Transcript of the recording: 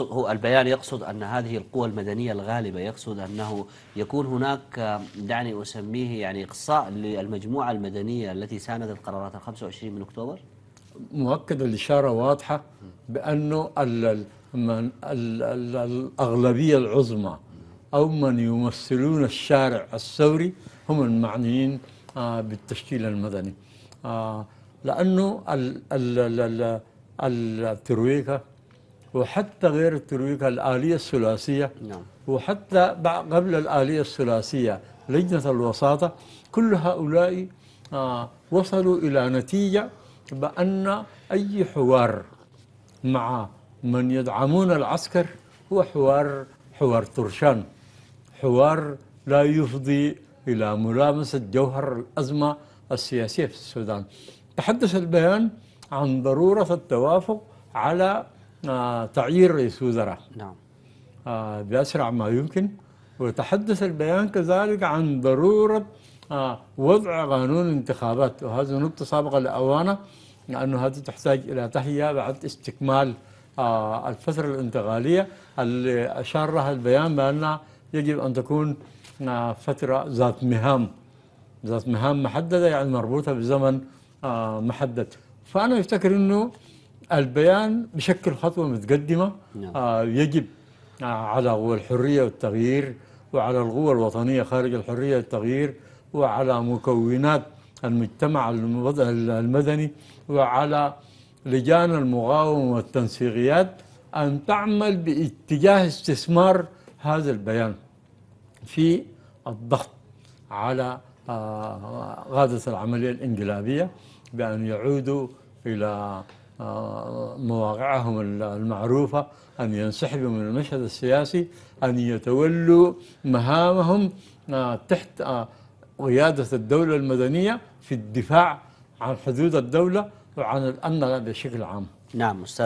هو البيان يقصد أن هذه القوى المدنية الغالبة يقصد أنه يكون هناك دعني أسميه يعني إقصاء للمجموعة المدنية التي ساندت قرارات 25 من أكتوبر مؤكد الإشارة واضحة بأنه من الأغلبية العظمى أو من يمثلون الشارع الثوري هم المعنيين آه، بالتشكيل المدني آه، لأنه الترويكة وحتى غير الترويج الآلية الثلاثية نعم. وحتى قبل الآلية الثلاثية لجنة الوساطة كل هؤلاء آه، وصلوا إلى نتيجة بأن أي حوار مع من يدعمون العسكر هو حوار حوار ترشان حوار لا يفضي إلى ملامسة جوهر الأزمة السياسية في السودان تحدث البيان عن ضرورة التوافق على آه، تعيير رئيس وزراء نعم بأسرع آه، ما يمكن وتحدث البيان كذلك عن ضرورة آه، وضع قانون انتخابات وهذه نقطة سابقة لأوانة لأنه هذه تحتاج إلى تهيئة بعد استكمال الفترة الانتقالية اللي أشار لها البيان بأن يجب أن تكون فترة ذات مهام ذات مهام محددة يعني مربوطة بزمن محدد فأنا أفتكر أنه البيان بشكل خطوة متقدمة نعم. آه يجب آه، على قوى الحرية والتغيير وعلى القوى الوطنية خارج الحرية والتغيير وعلى مكونات المجتمع المدني وعلى لجان المقاومة والتنسيقيات أن تعمل باتجاه استثمار هذا البيان في الضغط على قادة آه، العملية الانقلابية بأن يعودوا إلى مواقعهم المعروفة أن ينسحبوا من المشهد السياسي أن يتولوا مهامهم آه، تحت آه، قيادة الدولة المدنية في الدفاع عن حدود الدولة وعن الأمن بشكل عام نعم أستاذ